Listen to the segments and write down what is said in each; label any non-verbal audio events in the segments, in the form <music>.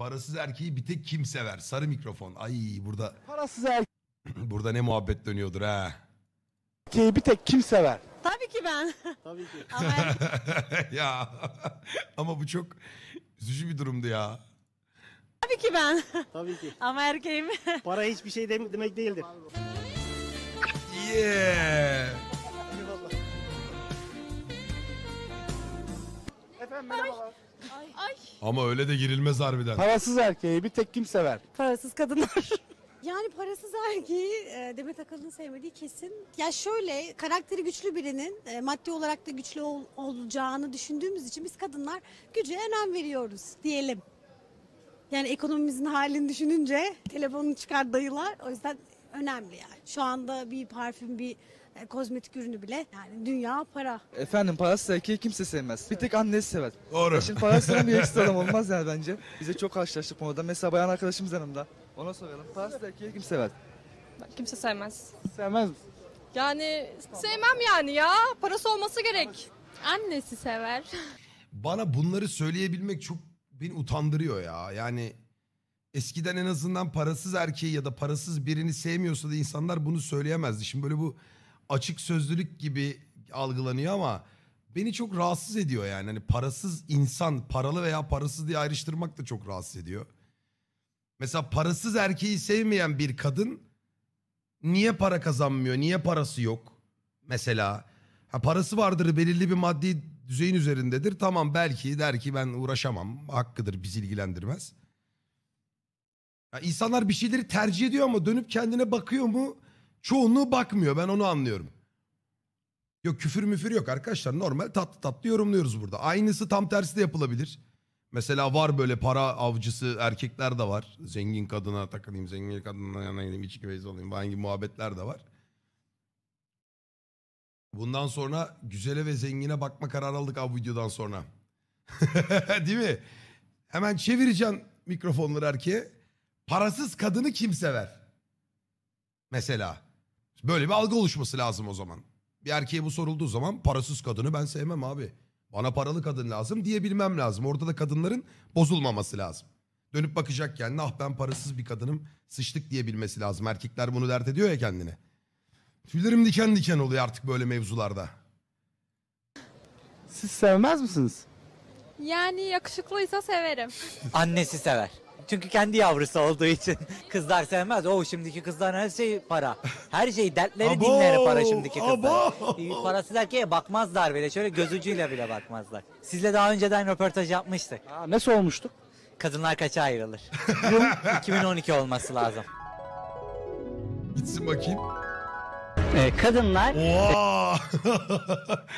Parasız erkeği bir tek kim sever? Sarı mikrofon. Ay burada <clears throat> Parasız burada ne muhabbet dönüyordur ha. erkeği bir tek kim sever? Tabii ki ben. <laughs> Tabii ki. Ama <laughs> ya ama bu çok üzücü bir durumdu ya. tabii ki ben. Tabii ki. <laughs> Ama erkeğim. Para hiçbir şey dem- demek değildir. Yeah. Efendim merhabalar. Ay. Ama öyle de girilmez harbiden. Parasız erkeği bir tek kim sever? Parasız kadınlar. <laughs> Yani parasız erkeği e, Demet Akalın sevmediği kesin. Ya şöyle karakteri güçlü birinin e, maddi olarak da güçlü ol, olacağını düşündüğümüz için biz kadınlar güce önem veriyoruz diyelim. Yani ekonomimizin halini düşününce telefonu çıkar dayılar. O yüzden önemli yani. Şu anda bir parfüm, bir e, kozmetik ürünü bile yani dünya para. Efendim parasız erkeği kimse sevmez. Bir tek annesi sever. Doğru. Şimdi parasının bir ekstra olmaz yani bence. Bize çok karşılaştık bu konuda. Mesela bayan arkadaşımız yanımda. Ona soralım. Parasız erkeği kim sever? Kimse sevmez. Sevmez misin? Yani sevmem yani ya. Parası olması gerek. Annesi sever. Bana bunları söyleyebilmek çok beni utandırıyor ya. Yani eskiden en azından parasız erkeği ya da parasız birini sevmiyorsa da insanlar bunu söyleyemezdi. Şimdi böyle bu açık sözlülük gibi algılanıyor ama beni çok rahatsız ediyor yani. Hani parasız insan, paralı veya parasız diye ayrıştırmak da çok rahatsız ediyor. Mesela parasız erkeği sevmeyen bir kadın niye para kazanmıyor? Niye parası yok? Mesela ha parası vardır belirli bir maddi düzeyin üzerindedir. Tamam belki der ki ben uğraşamam. Hakkıdır biz ilgilendirmez. Ya insanlar bir şeyleri tercih ediyor ama dönüp kendine bakıyor mu? Çoğunluğu bakmıyor. Ben onu anlıyorum. Yok küfür müfür yok arkadaşlar. Normal tatlı tatlı yorumluyoruz burada. Aynısı tam tersi de yapılabilir. Mesela var böyle para avcısı erkekler de var. Zengin kadına takılayım, zengin kadına yanayım, içki beyzi olayım. Hangi muhabbetler de var. Bundan sonra güzele ve zengine bakma kararı aldık abi videodan sonra. <laughs> Değil mi? Hemen çevireceğim mikrofonları erkeğe. Parasız kadını kim sever? Mesela. Böyle bir algı oluşması lazım o zaman. Bir erkeğe bu sorulduğu zaman parasız kadını ben sevmem abi. Bana paralı kadın lazım diyebilmem lazım. Orada da kadınların bozulmaması lazım. Dönüp bakacak kendine ah ben parasız bir kadınım sıçtık diyebilmesi lazım. Erkekler bunu dert ediyor ya kendine. Tüylerim diken diken oluyor artık böyle mevzularda. Siz sevmez misiniz? Yani yakışıklıysa severim. Annesi sever. Çünkü kendi yavrusu olduğu için <laughs> kızlar sevmez. O şimdiki kızlar her şeyi para. Her şeyi dertleri Abo! dinleri para şimdiki kızlar. Abo! Parasız e, bakmazlar bile. Şöyle gözücüyle bile bakmazlar. Sizle daha önceden röportaj yapmıştık. Aa, nasıl olmuştuk? Kadınlar kaça ayrılır? 2012 <laughs> olması lazım. Gitsin bakayım. E, kadınlar <laughs>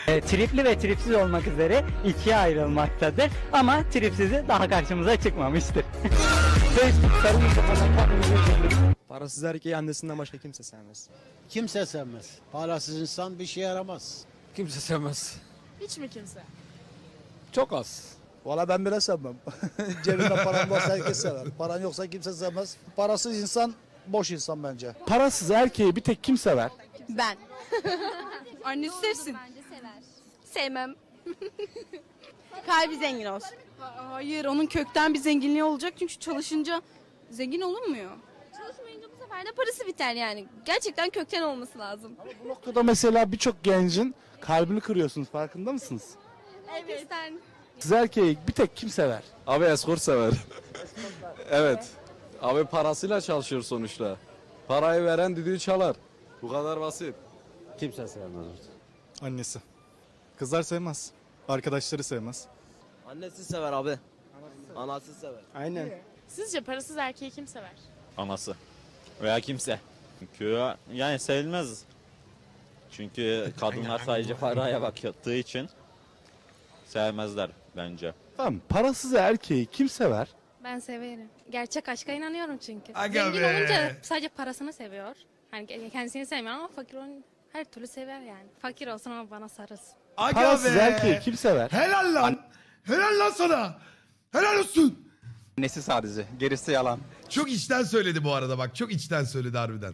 e, tripli ve tripsiz olmak üzere ikiye ayrılmaktadır ama tripsizi daha karşımıza çıkmamıştır. Parasız erkeği annesinden başka kimse sevmez. Kimse sevmez. Parasız insan bir şey yaramaz. Kimse sevmez. Hiç mi kimse? Çok az. Valla ben bile sevmem. <laughs> Cebinde paran varsa herkes sever. Paran yoksa kimse sevmez. Parasız insan boş insan bence. Parasız erkeği bir tek kim sever? Ben. <laughs> Annesi sevsin. Bence sever. Sevmem. <laughs> Kalbi zengin olsun. Hayır onun kökten bir zenginliği olacak çünkü çalışınca zengin olunmuyor. Çalışmayınca bu sefer de parası biter yani. Gerçekten kökten olması lazım. Ama bu noktada mesela birçok gencin kalbini kırıyorsunuz farkında mısınız? Evet. Kız erkeği bir tek kim sever? Abi eskort sever. evet. Abi parasıyla çalışıyor sonuçta. Parayı veren düdüğü çalar. Bu kadar basit. Kimse sevmez orada. Annesi. Kızlar sevmez. Arkadaşları sevmez. Annesi sever abi. Anası sever. Aynen. Sizce parasız erkeği kim sever? Anası. Veya kimse. Çünkü yani sevilmez. Çünkü <laughs> kadınlar sadece paraya baktığı için sevmezler bence. Tamam parasız erkeği kim sever? Ben severim. Gerçek aşka inanıyorum çünkü. Aga Zengin be. olunca sadece parasını seviyor. Hani kendisini sevmiyorum ama fakir onu her türlü sever yani. Fakir olsun ama bana sarılsın. Aga Parasız erkeği kim sever? Helal lan. Helal lan sana. Helal olsun. Nesi sadece. Gerisi yalan. Çok içten söyledi bu arada bak. Çok içten söyledi harbiden.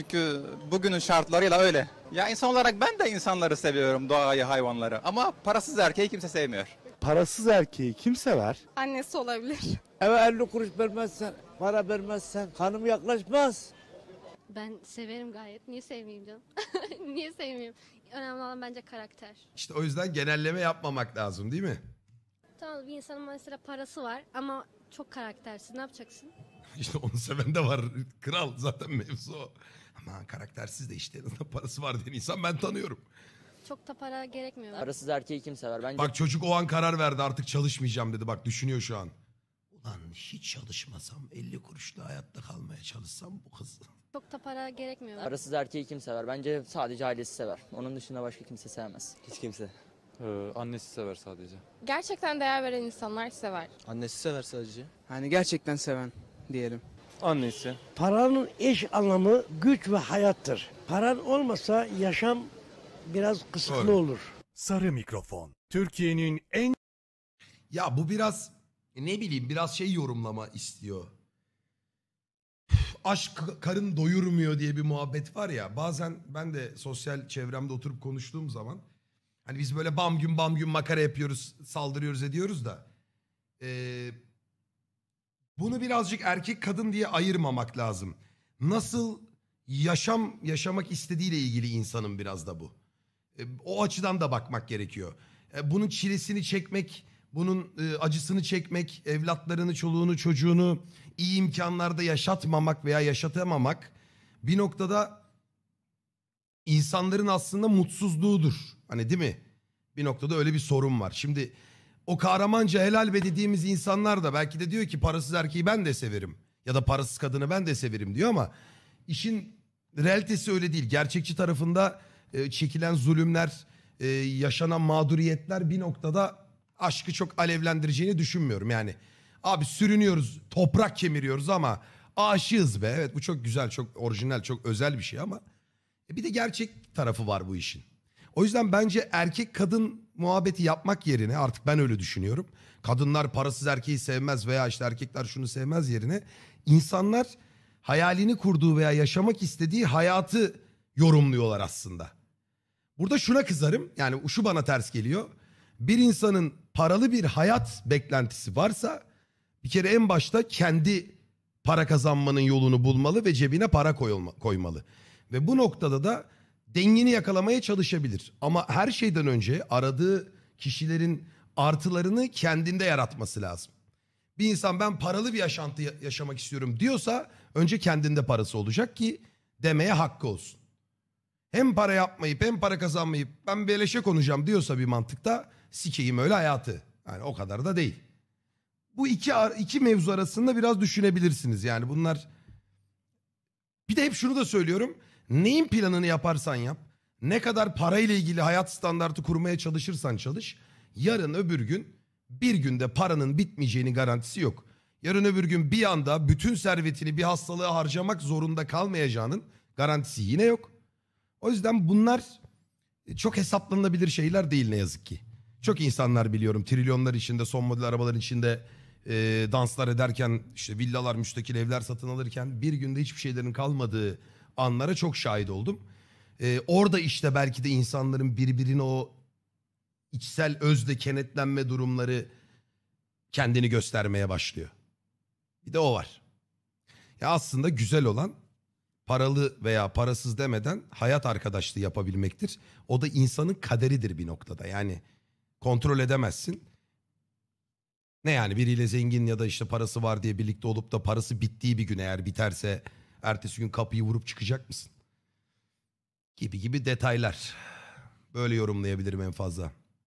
Çünkü bugünün şartlarıyla öyle. Ya insan olarak ben de insanları seviyorum, doğayı, hayvanları. Ama parasız erkeği kimse sevmiyor. Parasız erkeği kim sever? Annesi olabilir. Eve 50 kuruş vermezsen, para vermezsen hanım yaklaşmaz. Ben severim gayet. Niye sevmeyeyim canım? <laughs> Niye sevmeyeyim? Önemli olan bence karakter. İşte o yüzden genelleme yapmamak lazım değil mi? Tamam bir insanın mesela parası var ama çok karaktersiz. Ne yapacaksın? <laughs> İşte onu seven de var. Kral zaten mevzu o. Ama karaktersiz de işte en parası var diyen insan ben tanıyorum. Çok da para gerekmiyor. Parasız erkeği kim sever? Bence Bak çocuk o an karar verdi artık çalışmayacağım dedi. Bak düşünüyor şu an. Ulan hiç çalışmasam 50 kuruşla hayatta kalmaya çalışsam bu kız çok da para gerekmiyor. Parasız erkeği kim sever? Bence sadece ailesi sever. Onun dışında başka kimse sevmez. Hiç kimse. Ee, annesi sever sadece. Gerçekten değer veren insanlar sever. Annesi sever sadece. Hani gerçekten seven diyelim. Annesi. Paranın eş anlamı güç ve hayattır. Paran olmasa yaşam biraz kısıtlı Doğru. olur. Sarı mikrofon. Türkiye'nin en Ya bu biraz ne bileyim biraz şey yorumlama istiyor aşk karın doyurmuyor diye bir muhabbet var ya. Bazen ben de sosyal çevremde oturup konuştuğum zaman hani biz böyle bam gün bam gün makara yapıyoruz, saldırıyoruz ediyoruz da ee, bunu birazcık erkek kadın diye ayırmamak lazım. Nasıl yaşam yaşamak istediğiyle ilgili insanın biraz da bu. E, o açıdan da bakmak gerekiyor. E, bunun çilesini çekmek bunun e, acısını çekmek, evlatlarını, çoluğunu, çocuğunu iyi imkanlarda yaşatmamak veya yaşatamamak bir noktada insanların aslında mutsuzluğudur. Hani değil mi? Bir noktada öyle bir sorun var. Şimdi o kahramanca helal be dediğimiz insanlar da belki de diyor ki parasız erkeği ben de severim. Ya da parasız kadını ben de severim diyor ama işin realitesi öyle değil. Gerçekçi tarafında e, çekilen zulümler, e, yaşanan mağduriyetler bir noktada aşkı çok alevlendireceğini düşünmüyorum yani. Abi sürünüyoruz, toprak kemiriyoruz ama aşığız be. Evet bu çok güzel, çok orijinal, çok özel bir şey ama e bir de gerçek tarafı var bu işin. O yüzden bence erkek kadın muhabbeti yapmak yerine artık ben öyle düşünüyorum. Kadınlar parasız erkeği sevmez veya işte erkekler şunu sevmez yerine insanlar hayalini kurduğu veya yaşamak istediği hayatı yorumluyorlar aslında. Burada şuna kızarım yani şu bana ters geliyor. Bir insanın paralı bir hayat beklentisi varsa bir kere en başta kendi para kazanmanın yolunu bulmalı ve cebine para koymalı. Ve bu noktada da dengini yakalamaya çalışabilir. Ama her şeyden önce aradığı kişilerin artılarını kendinde yaratması lazım. Bir insan ben paralı bir yaşantı yaşamak istiyorum diyorsa önce kendinde parası olacak ki demeye hakkı olsun. Hem para yapmayıp hem para kazanmayıp ben beleşe konacağım diyorsa bir mantıkta sikeyim öyle hayatı. Yani o kadar da değil. Bu iki, iki mevzu arasında biraz düşünebilirsiniz. Yani bunlar... Bir de hep şunu da söylüyorum. Neyin planını yaparsan yap. Ne kadar parayla ilgili hayat standartı kurmaya çalışırsan çalış. Yarın öbür gün bir günde paranın bitmeyeceğini garantisi yok. Yarın öbür gün bir anda bütün servetini bir hastalığa harcamak zorunda kalmayacağının garantisi yine yok. O yüzden bunlar e, çok hesaplanabilir şeyler değil ne yazık ki. Çok insanlar biliyorum trilyonlar içinde son model arabaların içinde e, danslar ederken işte villalar müştekil evler satın alırken bir günde hiçbir şeylerin kalmadığı anlara çok şahit oldum. E, orada işte belki de insanların birbirine o içsel özde kenetlenme durumları kendini göstermeye başlıyor. Bir de o var. Ya aslında güzel olan paralı veya parasız demeden hayat arkadaşlığı yapabilmektir. O da insanın kaderidir bir noktada. Yani kontrol edemezsin. Ne yani biriyle zengin ya da işte parası var diye birlikte olup da parası bittiği bir gün eğer biterse ertesi gün kapıyı vurup çıkacak mısın? Gibi gibi detaylar. Böyle yorumlayabilirim en fazla.